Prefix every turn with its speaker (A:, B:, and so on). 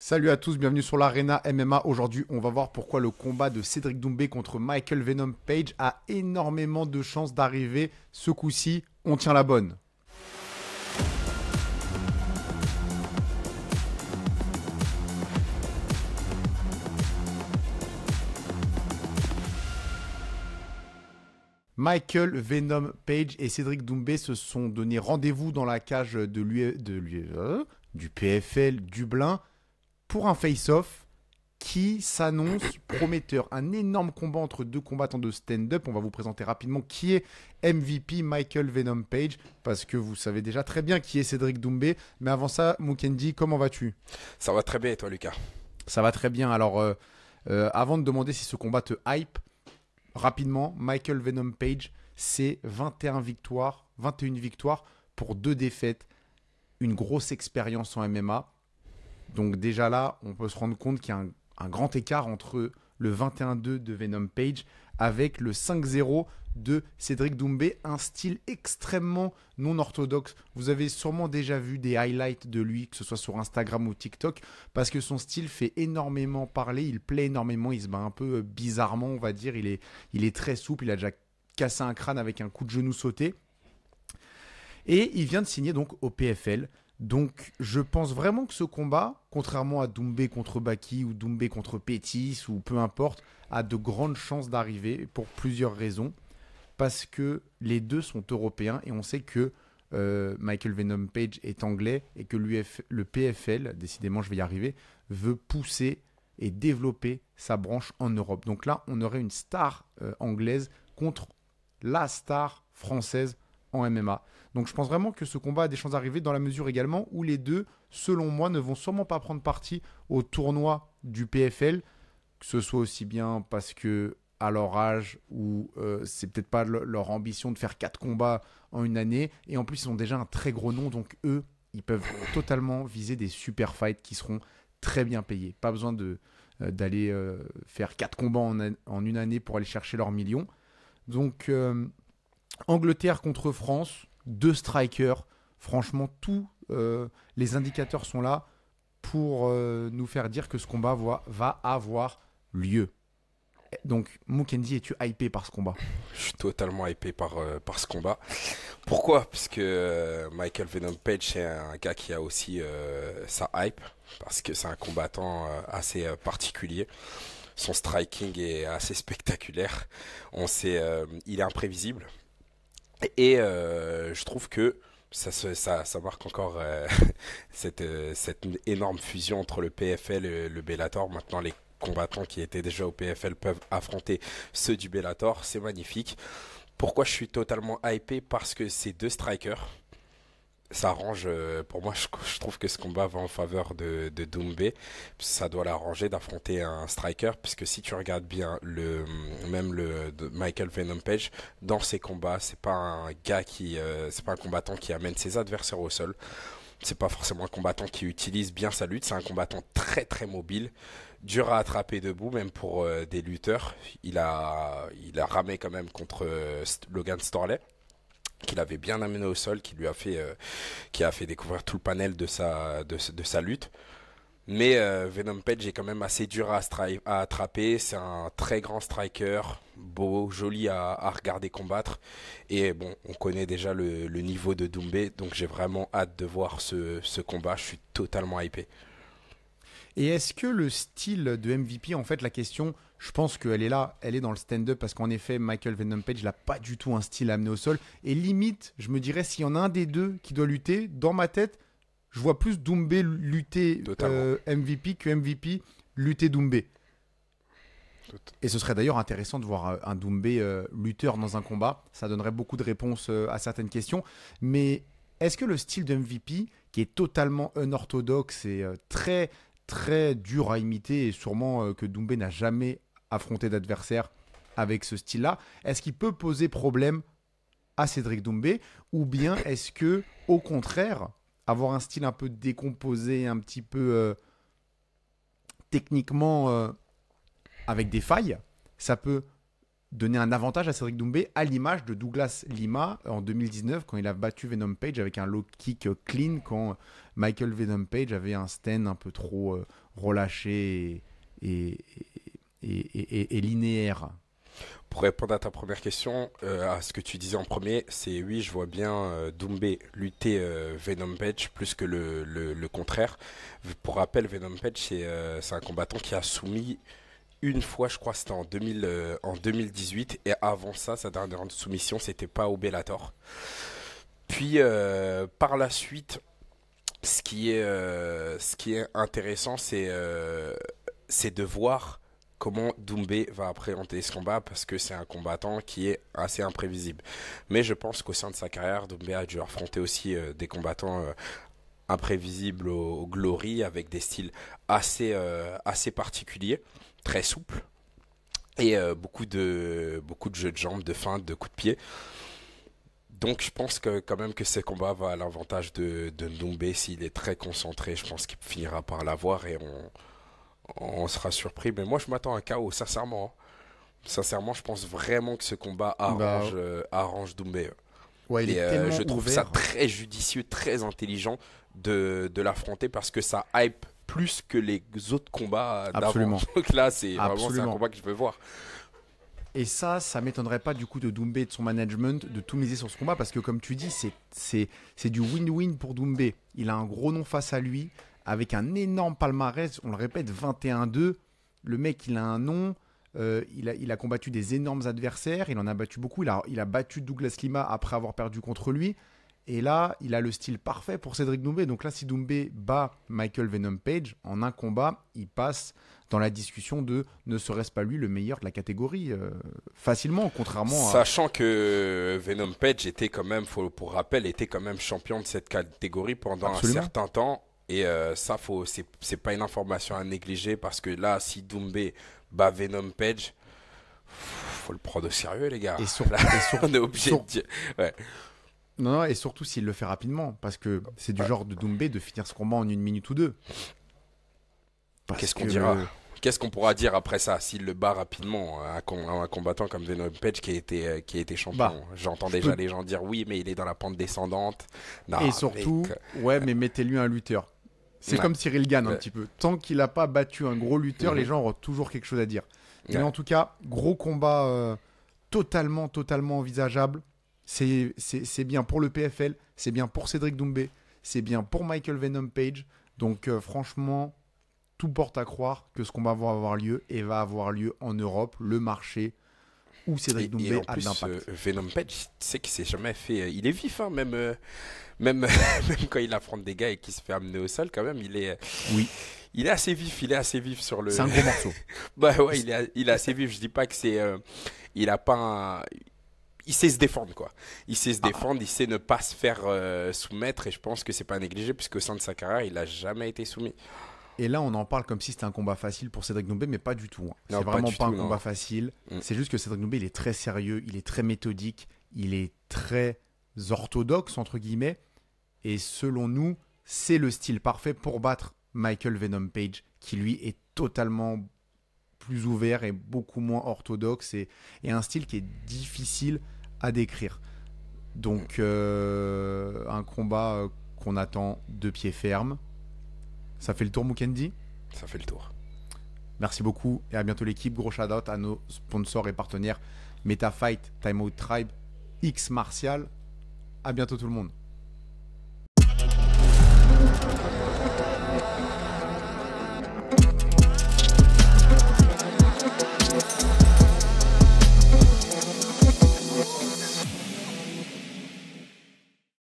A: Salut à tous, bienvenue sur l'Arena MMA. Aujourd'hui, on va voir pourquoi le combat de Cédric Doumbé contre Michael Venom Page a énormément de chances d'arriver. Ce coup-ci, on tient la bonne. Michael Venom Page et Cédric Doumbé se sont donné rendez-vous dans la cage de, e, de e, euh, du PFL Dublin pour un face-off qui s'annonce prometteur. Un énorme combat entre deux combattants de stand-up. On va vous présenter rapidement qui est MVP Michael Venom Page, parce que vous savez déjà très bien qui est Cédric Doumbé. Mais avant ça, Mukendi, comment vas-tu
B: Ça va très bien toi, Lucas
A: Ça va très bien. Alors, euh, euh, avant de demander si ce combat te hype, rapidement, Michael Venom Page, c'est 21 victoires, 21 victoires pour deux défaites. Une grosse expérience en MMA donc déjà là, on peut se rendre compte qu'il y a un, grand écart entre le 21-2 de Venom Page avec le 5-0 de Cédric Doumbé, un style extrêmement non orthodoxe. Vous avez sûrement déjà vu des highlights de lui, que ce soit sur Instagram ou TikTok, parce que son style fait énormément parler, il plaît énormément, il se bat un peu euh, bizarrement, on va dire, il est, il est très souple, il a déjà cassé un crâne avec un coup de genou sauté. Et il vient de signer donc au PFL. Donc je pense vraiment que ce combat, contrairement à Doumbé contre Baki ou Doumbé contre Pétis ou peu importe, a de grandes chances d'arriver pour plusieurs raisons. Parce que les deux sont européens et on sait que euh, Michael Venom Page est anglais et que le PFL, décidément je vais y arriver, veut pousser et développer sa branche en Europe. Donc là, on aurait une star euh, anglaise contre la star française en MMA. Donc je pense vraiment que ce combat a des chances d'arriver dans la mesure également où les deux, selon moi, ne vont sûrement pas prendre parti au tournoi du PFL, que ce soit aussi bien parce que à leur âge ou euh, c'est peut-être pas leur ambition de faire quatre combats en une année et en plus ils ont déjà un très gros nom donc eux ils peuvent totalement viser des super fights qui seront très bien payés. Pas besoin de euh, d'aller euh, faire quatre combats en, en, une année pour aller chercher leurs millions. Donc Angleterre contre France, deux strikers. Franchement, tous euh, les indicateurs sont là pour euh, nous faire dire que ce combat va, avoir lieu. Donc, Mukendi, es-tu hypé par ce combat
B: Je suis totalement hypé par, euh, par ce combat. Pourquoi Parce que Michael Venom Page, est un gars qui a aussi sa hype, parce que c'est un combattant assez particulier son striking est assez spectaculaire. On sait, il est imprévisible. Et euh, je trouve que ça, ça, marque encore euh, cette, euh, cette, énorme fusion entre le PFL et le Bellator. Maintenant, les combattants qui étaient déjà au PFL peuvent affronter ceux du Bellator. C'est magnifique. Pourquoi je suis totalement hypé Parce que c'est deux strikers ça arrange, euh, pour moi, je, trouve que ce combat va en faveur de, de Doumbé. Ça doit l'arranger d'affronter un striker, puisque si tu regardes bien, le, même le Michael Venom Page, dans ses combats, c'est pas un gars qui, euh, c'est pas un combattant qui amène ses adversaires au sol. C'est pas forcément un combattant qui utilise bien sa lutte, c'est un combattant très très mobile, dur à attraper debout, même pour euh, des lutteurs. Il a, il a ramé quand même contre Logan Storley qu'il avait bien amené au sol, qui lui a fait, euh, qui a fait découvrir tout le panel de sa, de, sa lutte. Mais euh, Venom Page est quand même assez dur à, attraper. C'est un très grand striker, beau, joli à, regarder combattre. Et bon, on connaît déjà le, niveau de Doumbé, donc j'ai vraiment hâte de voir ce, ce combat. Je suis totalement hypé.
A: Et est-ce que le style de MVP, en fait, la question, je pense qu'elle est là, elle est dans le stand-up, parce qu'en effet, Michael Venom Page n'a pas du tout un style à amener au sol. Et limite, je me dirais, s'il y en a un des deux qui doit lutter, dans ma tête, je vois plus Doumbé lutter MVP euh, que MVP lutter Doumbé. Et ce serait d'ailleurs intéressant de voir euh, un Doumbé euh, lutteur dans un combat. Ça donnerait beaucoup de réponses à certaines questions. Mais est-ce que le style de MVP, qui est totalement unorthodoxe et très très dur à imiter et sûrement euh, que Doumbé n'a jamais affronté d'adversaire avec ce style-là. Est-ce qu'il peut poser problème à Cédric Doumbé ou bien est-ce que au contraire avoir un style un peu décomposé, un petit peu euh, techniquement euh, avec des failles, ça peut donner un avantage à Cédric Doumbé à l'image de Douglas Lima en 2019 quand il a battu Venom Page avec un low kick euh, clean quand Michael Venom Page avait un stand un peu trop euh, relâché et, et, linéaire.
B: Pour répondre à ta première question, euh, à ce que tu disais en premier, c'est oui, je vois bien Doumbé lutter Venom Page plus que le, le, le, contraire. Pour rappel, Venom Page, c'est un combattant qui a soumis une fois, je crois, c'était en, euh, en 2018. Et avant ça, sa dernière soumission, c'était pas au Bellator. Puis, euh, par la suite, ce qui est, euh, ce qui est intéressant, c'est de voir comment Doumbé va appréhender ce combat parce que c'est un combattant qui est assez imprévisible. Mais je pense qu'au sein de sa carrière, Doumbé a dû affronter aussi des combattants imprévisibles au, au, glory avec des styles assez, assez particuliers très souple et euh, beaucoup, de, beaucoup de jeux de jambes, de feintes, de coups de pied. Donc je pense que quand même que ce combat va à l'avantage de, de s'il est très concentré. Je pense qu'il finira par l'avoir et on, sera surpris. Mais moi je m'attends à un chaos, sincèrement. Hein. Sincèrement, je pense vraiment que ce combat arrange, arrange je trouve ça très judicieux, très intelligent de, de l'affronter parce que ça hype plus que les autres combats d'avant. Donc là, c'est vraiment un combat que je veux voir.
A: Et ça, ça m'étonnerait pas du coup de Doumbé de son management de tout miser sur ce combat parce que comme tu dis, c'est du win-win pour Doumbé. Il a un gros nom face à lui avec un énorme palmarès. On le répète, 21-2. Le mec, il a un nom. Euh, il, a, il, a, combattu des énormes adversaires. Il en a battu beaucoup. Il il a battu Douglas Lima après avoir perdu contre lui. Et là, il a le style parfait pour Cédric Doumbé. Donc là, si Doumbé bat Michael Venom Page en un combat, il passe dans la discussion de ne serait-ce pas lui le meilleur de la catégorie euh, facilement, contrairement à... Sachant
B: que Venom Page était quand même, pour rappel, était quand même champion de cette catégorie pendant un certain temps. Et euh, ça, faut, c'est, pas une information à négliger parce que là, si Doumbé bat Venom Page, faut le prendre au sérieux, les gars. Et sur, la question de Ouais.
A: Non, et surtout s'il le fait rapidement, parce que c'est du genre de Doumbé de finir ce combat en une minute ou deux. Qu'est-ce qu'on dira
B: Qu'est-ce qu'on pourra dire après ça s'il le bat rapidement à un combattant comme Venom Page qui a été, euh, qui a été champion bah, J'entends déjà les gens dire oui, mais il est dans la pente descendante.
A: et surtout, ouais, mais mettez-lui un lutteur.
B: C'est comme Cyril Gann un petit peu.
A: Tant qu'il n'a pas battu un gros lutteur, mhm. les gens auront toujours quelque chose à dire. Mais en tout cas, gros combat euh, totalement, totalement envisageable. C'est bien pour le PFL, c'est bien pour Cédric Doumbé, c'est bien pour Michael Venom Page. Donc euh, franchement, tout porte à croire que ce qu'on va voir avoir lieu et va avoir lieu en Europe, le marché où Cédric Doumbé a euh, l'impact.
B: Venom Page, tu sais qu'il s'est jamais fait. Euh, il est vif, hein, même, même, même quand il affronte des gars et qu'il se fait amener au sol, quand même, il est. Oui il est assez vif, il est assez vif sur le. C'est un gros morceau. bah ouais, il est, il assez vif. Je dis pas que c'est, il a pas, un, il sait se défendre, quoi. Il sait se ah. défendre, il sait ne pas se faire euh, soumettre, et je pense que c'est pas négligé, au sein de sa carrière, il n'a jamais été soumis.
A: Et là, on en parle comme si c'était un combat facile pour Cédric Doumbé, mais pas du tout. Hein. C'est vraiment pas, un combat facile. Mm. C'est juste que Cédric Doumbé, il est très sérieux, il est très méthodique, il est très orthodoxe, entre guillemets. Et selon nous, c'est le style parfait pour battre Michael Venom Page, qui lui est totalement plus ouvert et beaucoup moins orthodoxe et, et un style qui est difficile décrire. Donc euh, un combat euh, qu'on attend de pied ferme. Ça fait le tour, Mukendi Ça fait le tour. Merci beaucoup et à bientôt l'équipe. Gros shout à nos sponsors et partenaires MetaFight, Time Out Tribe, X Martial. À bientôt tout le monde.